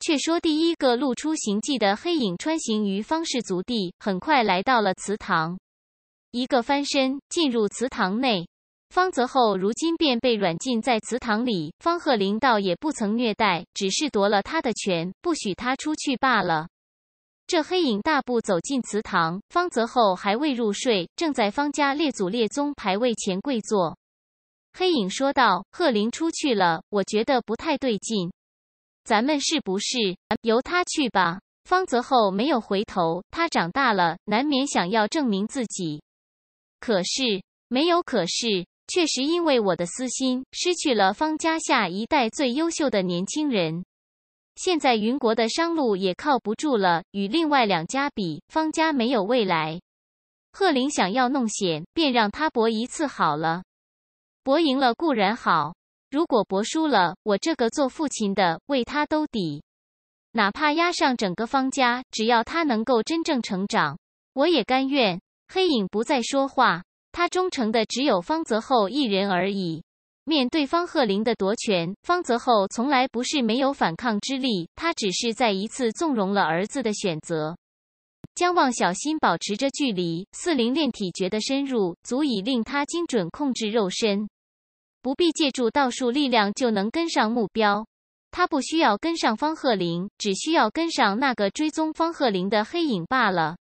却说，第一个露出形迹的黑影穿行于方氏族地，很快来到了祠堂。一个翻身进入祠堂内，方泽厚如今便被软禁在祠堂里。方鹤林倒也不曾虐待，只是夺了他的权，不许他出去罢了。这黑影大步走进祠堂，方泽厚还未入睡，正在方家列祖列宗牌位前跪坐。黑影说道：“鹤林出去了，我觉得不太对劲。”咱们是不是由他去吧？方泽厚没有回头，他长大了，难免想要证明自己。可是，没有可是，确实因为我的私心，失去了方家下一代最优秀的年轻人。现在云国的商路也靠不住了，与另外两家比，方家没有未来。贺林想要弄险，便让他搏一次好了。搏赢了固然好。如果博输了，我这个做父亲的为他兜底，哪怕压上整个方家，只要他能够真正成长，我也甘愿。黑影不再说话，他忠诚的只有方泽厚一人而已。面对方鹤龄的夺权，方泽厚从来不是没有反抗之力，他只是再一次纵容了儿子的选择。江望小心保持着距离，四灵炼体诀的深入足以令他精准控制肉身。不必借助道术力量就能跟上目标，他不需要跟上方鹤龄，只需要跟上那个追踪方鹤龄的黑影罢了。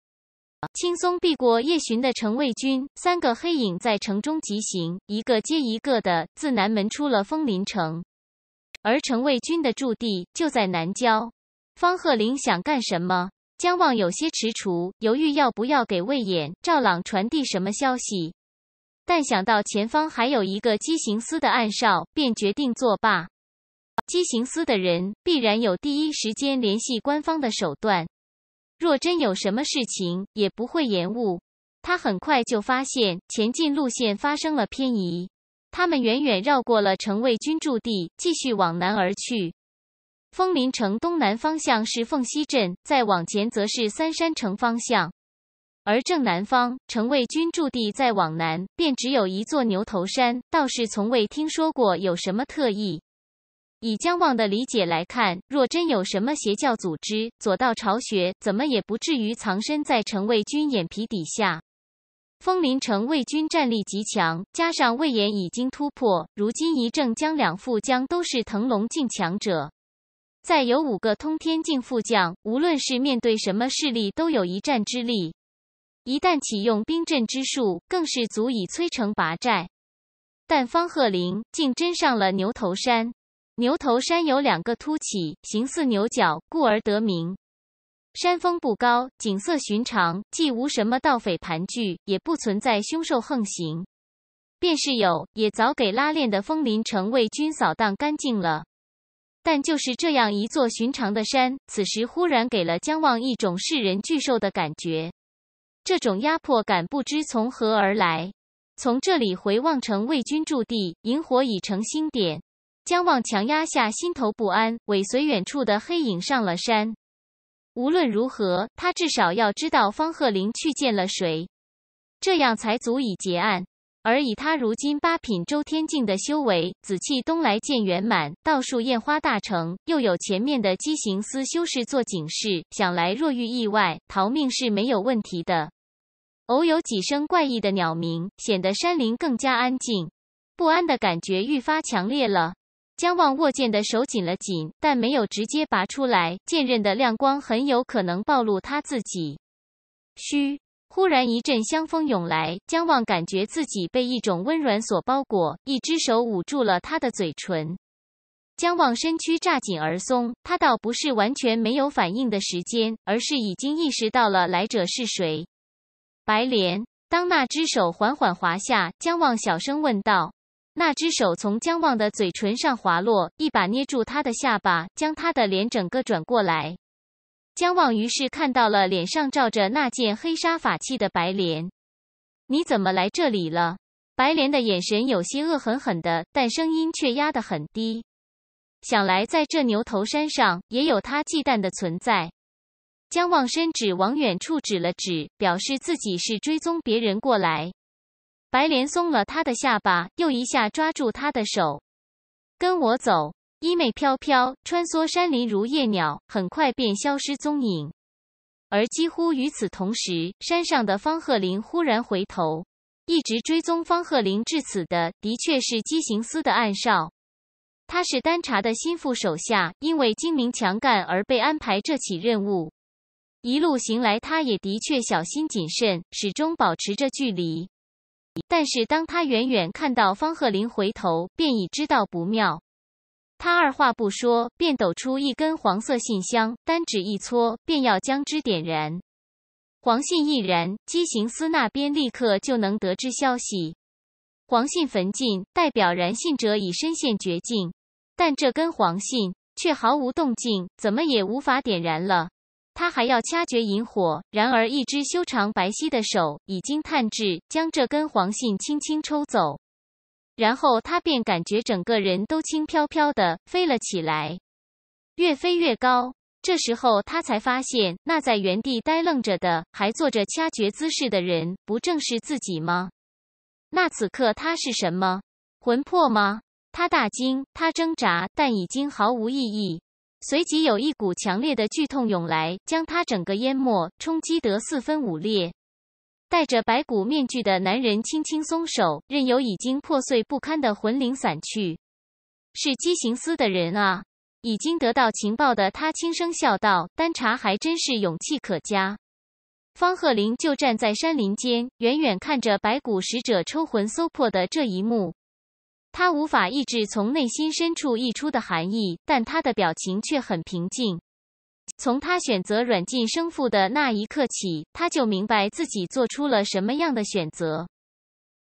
轻松避过夜巡的城卫军，三个黑影在城中疾行，一个接一个的自南门出了枫林城，而城卫军的驻地就在南郊。方鹤龄想干什么？姜望有些踟蹰，犹豫要不要给魏延、赵朗传递什么消息。但想到前方还有一个机刑司的暗哨，便决定作罢。机刑司的人必然有第一时间联系官方的手段，若真有什么事情，也不会延误。他很快就发现前进路线发生了偏移，他们远远绕过了城卫军驻地，继续往南而去。枫林城东南方向是凤溪镇，再往前则是三山城方向。而正南方，陈魏军驻地再往南，便只有一座牛头山，倒是从未听说过有什么特异。以姜望的理解来看，若真有什么邪教组织左道巢穴，怎么也不至于藏身在陈魏军眼皮底下。枫林城魏军战力极强，加上魏延已经突破，如今一正将两副将都是腾龙境强者，再有五个通天境副将，无论是面对什么势力，都有一战之力。一旦启用冰阵之术，更是足以摧城拔寨。但方鹤龄竟真上了牛头山。牛头山有两个凸起，形似牛角，故而得名。山峰不高，景色寻常，既无什么盗匪盘踞，也不存在凶兽横行。便是有，也早给拉链的枫林城卫军扫荡干净了。但就是这样一座寻常的山，此时忽然给了姜望一种世人巨兽的感觉。这种压迫感不知从何而来。从这里回望成魏军驻地，萤火已成星点。将望强压下心头不安，尾随远处的黑影上了山。无论如何，他至少要知道方鹤林去见了谁，这样才足以结案。而以他如今八品周天境的修为，紫气东来见圆满，道术艳花大成，又有前面的畸形司修士做警示，想来若遇意外，逃命是没有问题的。偶有几声怪异的鸟鸣，显得山林更加安静。不安的感觉愈发强烈了。江望握剑的手紧了紧，但没有直接拔出来。剑刃的亮光很有可能暴露他自己。嘘！忽然一阵香风涌来，江望感觉自己被一种温软所包裹，一只手捂住了他的嘴唇。江望身躯乍紧而松，他倒不是完全没有反应的时间，而是已经意识到了来者是谁。白莲，当那只手缓缓滑下，姜望小声问道：“那只手从姜望的嘴唇上滑落，一把捏住他的下巴，将他的脸整个转过来。”姜望于是看到了脸上罩着那件黑纱法器的白莲。“你怎么来这里了？”白莲的眼神有些恶狠狠的，但声音却压得很低。想来在这牛头山上，也有他忌惮的存在。江望伸指往远处指了指，表示自己是追踪别人过来。白莲松了他的下巴，又一下抓住他的手：“跟我走。”衣袂飘飘，穿梭山林如夜鸟，很快便消失踪影。而几乎与此同时，山上的方鹤林忽然回头，一直追踪方鹤林至此的，的确是姬行思的暗哨。他是丹茶的心腹手下，因为精明强干而被安排这起任务。一路行来，他也的确小心谨慎，始终保持着距离。但是，当他远远看到方鹤林回头，便已知道不妙。他二话不说，便抖出一根黄色信香，单指一搓，便要将之点燃。黄信一燃，缉行司那边立刻就能得知消息。黄信焚尽，代表燃信者已身陷绝境。但这根黄信却毫无动静，怎么也无法点燃了。他还要掐诀引火，然而一只修长白皙的手已经探至，将这根黄信轻轻抽走。然后他便感觉整个人都轻飘飘的飞了起来，越飞越高。这时候他才发现，那在原地呆愣着的，还做着掐诀姿势的人，不正是自己吗？那此刻他是什么？魂魄吗？他大惊，他挣扎，但已经毫无意义。随即有一股强烈的剧痛涌来，将他整个淹没，冲击得四分五裂。戴着白骨面具的男人轻轻松手，任由已经破碎不堪的魂灵散去。是畸形司的人啊！已经得到情报的他轻声笑道：“丹茶还真是勇气可嘉。”方鹤林就站在山林间，远远看着白骨使者抽魂搜魄的这一幕。他无法抑制从内心深处溢出的寒意，但他的表情却很平静。从他选择软禁生父的那一刻起，他就明白自己做出了什么样的选择。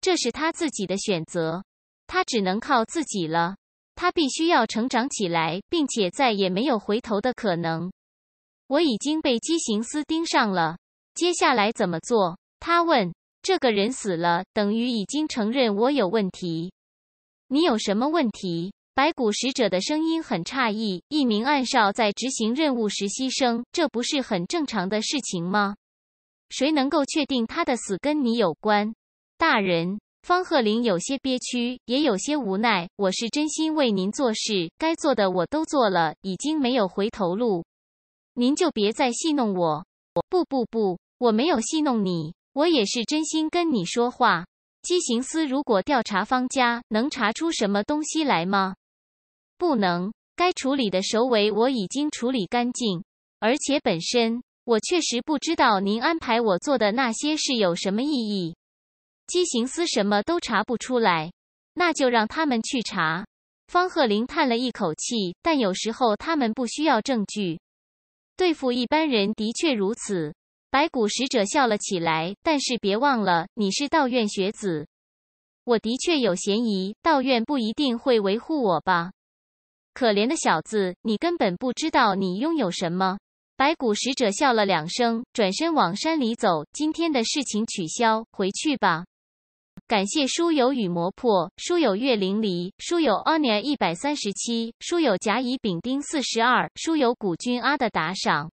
这是他自己的选择，他只能靠自己了。他必须要成长起来，并且再也没有回头的可能。我已经被畸形丝盯上了，接下来怎么做？他问。这个人死了，等于已经承认我有问题。你有什么问题？白骨使者的声音很诧异。一名暗哨在执行任务时牺牲，这不是很正常的事情吗？谁能够确定他的死跟你有关？大人，方鹤林有些憋屈，也有些无奈。我是真心为您做事，该做的我都做了，已经没有回头路。您就别再戏弄我。不不不，我没有戏弄你，我也是真心跟你说话。基刑司如果调查方家，能查出什么东西来吗？不能。该处理的首尾我已经处理干净，而且本身我确实不知道您安排我做的那些事有什么意义。基刑司什么都查不出来，那就让他们去查。方鹤林叹了一口气，但有时候他们不需要证据，对付一般人的确如此。白骨使者笑了起来，但是别忘了，你是道院学子。我的确有嫌疑，道院不一定会维护我吧？可怜的小子，你根本不知道你拥有什么。白骨使者笑了两声，转身往山里走。今天的事情取消，回去吧。感谢书友与魔破、书友月淋漓、书友 onia 一百三十七、书友甲乙丙丁四十二、书友古君阿的打赏。